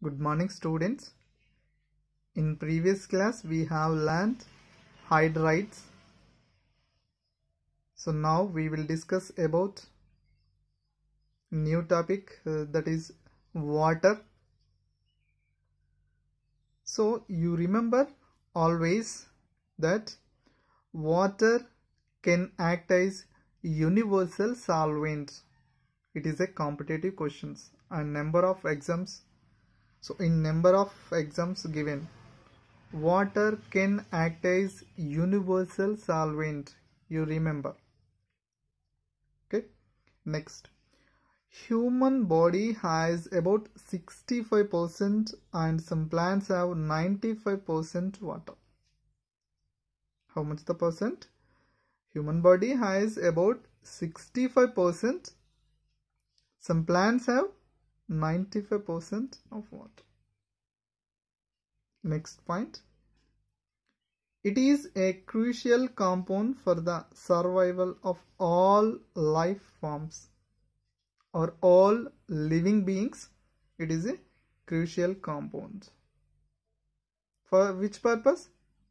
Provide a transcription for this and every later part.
Good morning students. In previous class we have learned hydrides. So now we will discuss about new topic uh, that is water. So you remember always that water can act as universal solvent. It is a competitive question. A number of exams so in number of exams given, water can act as universal solvent, you remember. Okay, next. Human body has about 65% and some plants have 95% water. How much the percent? Human body has about 65%. Some plants have 95% of what? Next point. It is a crucial compound for the survival of all life forms or all living beings. It is a crucial compound. For which purpose?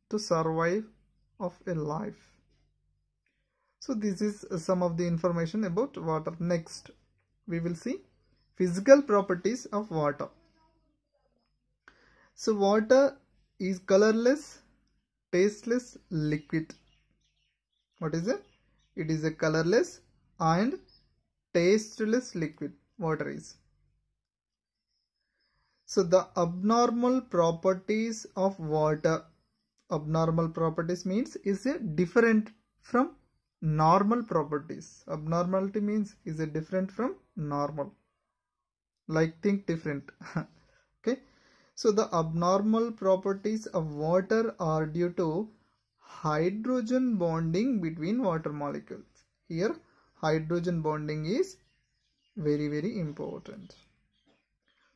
To survive of a life. So this is some of the information about water. Next, we will see physical properties of water. So water is colorless, tasteless liquid. What is it? It is a colorless and tasteless liquid. Water is. So the abnormal properties of water. Abnormal properties means is a different from normal properties. Abnormality means is a different from normal like think different okay so the abnormal properties of water are due to hydrogen bonding between water molecules here hydrogen bonding is very very important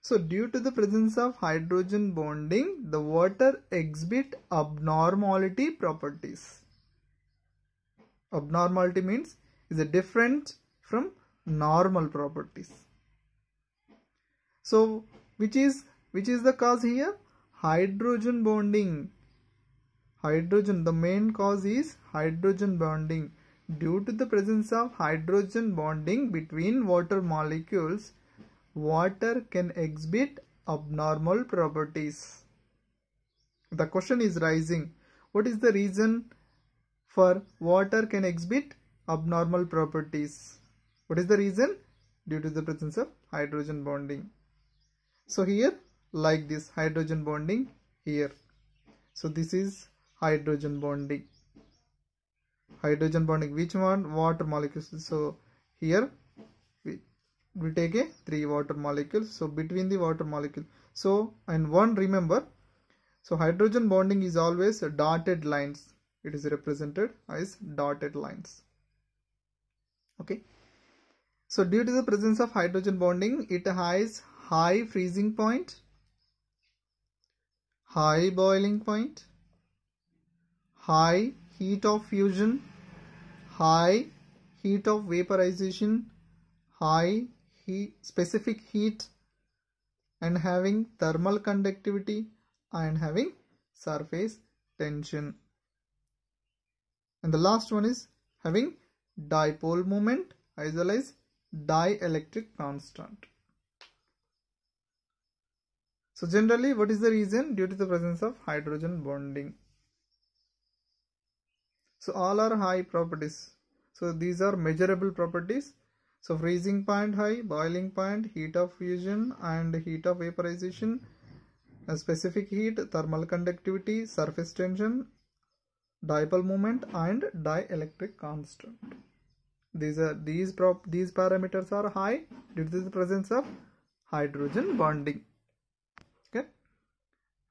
so due to the presence of hydrogen bonding the water exhibit abnormality properties abnormality means is a different from normal properties so which is which is the cause here hydrogen bonding hydrogen the main cause is hydrogen bonding due to the presence of hydrogen bonding between water molecules water can exhibit abnormal properties the question is rising what is the reason for water can exhibit abnormal properties what is the reason due to the presence of hydrogen bonding so here like this hydrogen bonding here so this is hydrogen bonding hydrogen bonding which one water molecules so here we, we take a three water molecules so between the water molecule so and one remember so hydrogen bonding is always dotted lines it is represented as dotted lines okay so due to the presence of hydrogen bonding it has high freezing point, high boiling point, high heat of fusion, high heat of vaporization, high heat, specific heat and having thermal conductivity and having surface tension. And the last one is having dipole moment as well as dielectric constant. So generally what is the reason? Due to the presence of hydrogen bonding. So all are high properties. So these are measurable properties. So freezing point high, boiling point, heat of fusion and heat of vaporization, specific heat, thermal conductivity, surface tension, dipole moment and dielectric constant. These are these prop these parameters are high due to the presence of hydrogen bonding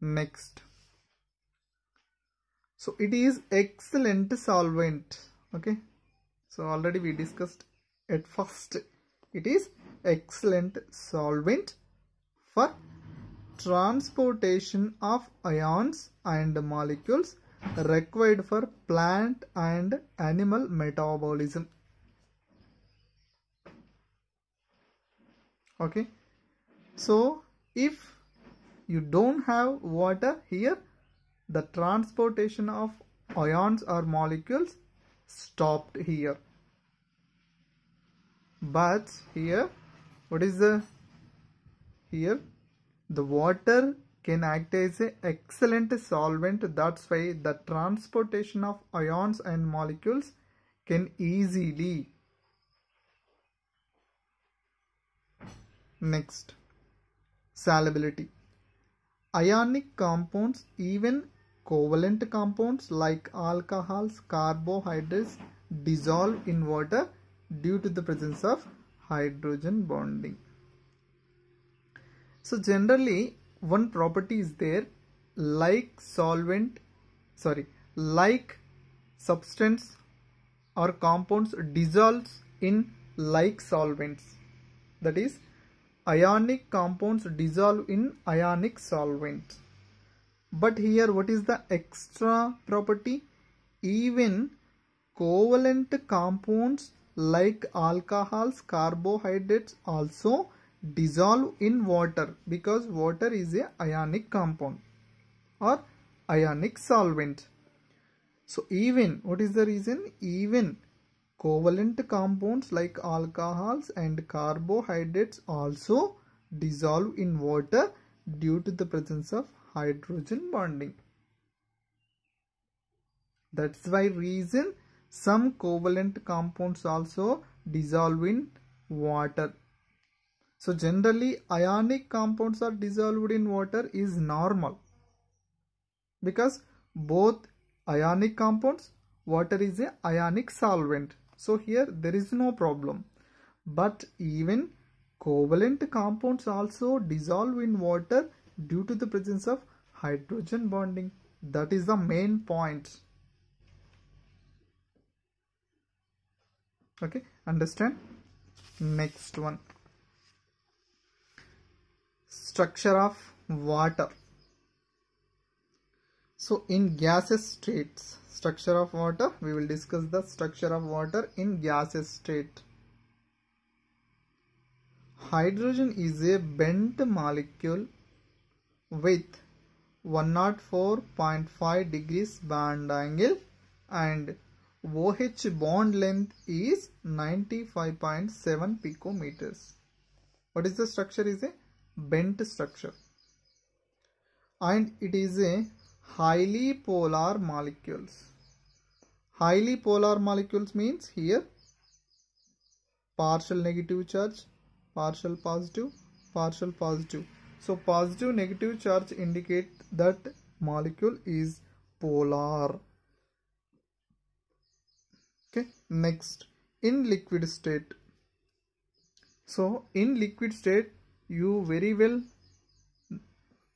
next so it is excellent solvent okay so already we discussed at first it is excellent solvent for transportation of ions and molecules required for plant and animal metabolism okay so if you don't have water here the transportation of ions or molecules stopped here but here what is the here the water can act as an excellent solvent that's why the transportation of ions and molecules can easily next solubility Ionic compounds, even covalent compounds like alcohols, carbohydrates dissolve in water due to the presence of hydrogen bonding. So generally one property is there like solvent sorry like substance or compounds dissolves in like solvents that is ionic compounds dissolve in ionic solvent. But here what is the extra property? Even covalent compounds like alcohols, carbohydrates also dissolve in water because water is a ionic compound or ionic solvent. So even, what is the reason? Even Covalent compounds like alcohols and carbohydrates also dissolve in water due to the presence of hydrogen bonding. That's why reason some covalent compounds also dissolve in water. So generally ionic compounds are dissolved in water is normal because both ionic compounds water is a ionic solvent so here there is no problem. But even covalent compounds also dissolve in water due to the presence of hydrogen bonding. That is the main point. Okay, understand? Next one. Structure of water. So in gaseous states, structure of water we will discuss the structure of water in gaseous state hydrogen is a bent molecule with 104.5 degrees bond angle and OH bond length is 95.7 picometers. What is the structure is a bent structure and it is a highly polar molecules. Highly polar molecules means here partial negative charge, partial positive, partial positive. So positive negative charge indicate that molecule is polar. Okay, next in liquid state. So in liquid state you very well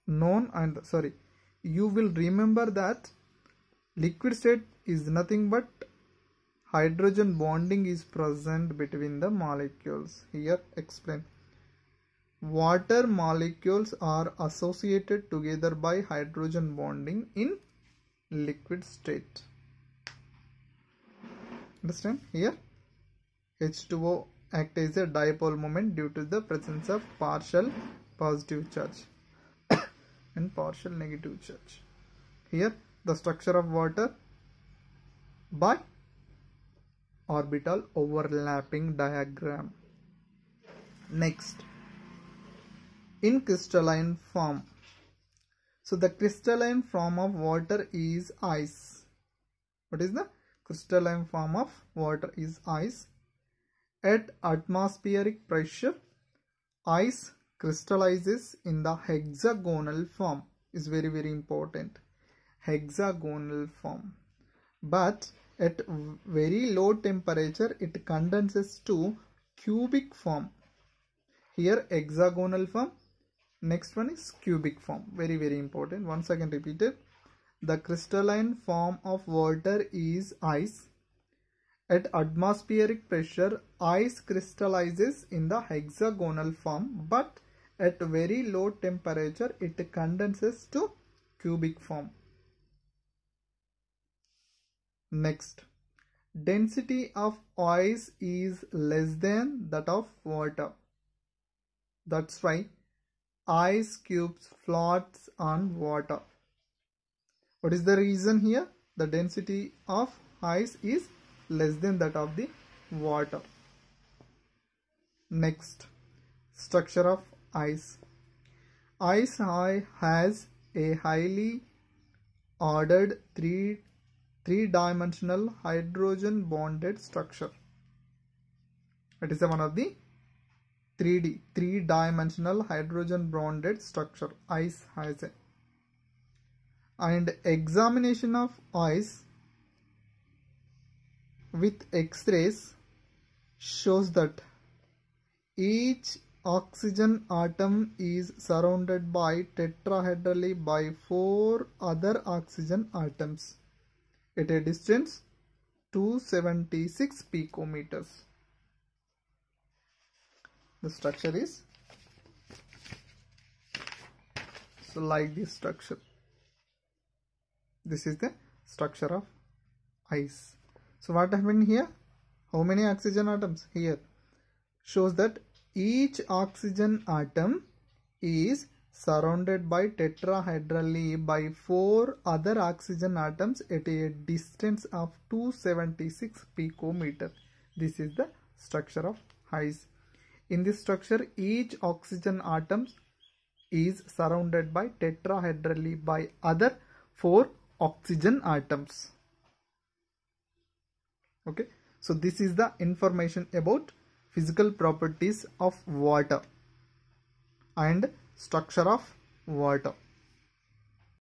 known and sorry you will remember that liquid state is nothing but hydrogen bonding is present between the molecules. Here explain. Water molecules are associated together by hydrogen bonding in liquid state. Understand? Here H2O act as a dipole moment due to the presence of partial positive charge and partial negative charge. Here the structure of water by orbital overlapping diagram. Next, in crystalline form. So the crystalline form of water is ice. What is the crystalline form of water is ice. At atmospheric pressure, ice crystallizes in the hexagonal form is very very important hexagonal form but at very low temperature, it condenses to cubic form. Here hexagonal form. Next one is cubic form. Very, very important. Once again repeated. The crystalline form of water is ice. At atmospheric pressure, ice crystallizes in the hexagonal form, but at very low temperature, it condenses to cubic form. Next, density of ice is less than that of water. That's why ice cubes floats on water. What is the reason here? The density of ice is less than that of the water. Next, structure of ice. Ice has a highly ordered three three-dimensional hydrogen bonded structure. It is one of the 3D, three-dimensional hydrogen bonded structure, ice has And examination of ice with X-rays shows that each oxygen atom is surrounded by tetrahedrally by four other oxygen atoms at a distance 276 picometers. The structure is so like this structure. This is the structure of ice. So what happened here? How many oxygen atoms? Here shows that each oxygen atom is surrounded by tetrahedrally by four other oxygen atoms at a distance of 276 picometer. This is the structure of ice. In this structure, each oxygen atom is surrounded by tetrahedrally by other four oxygen atoms. Okay, so this is the information about physical properties of water and structure of water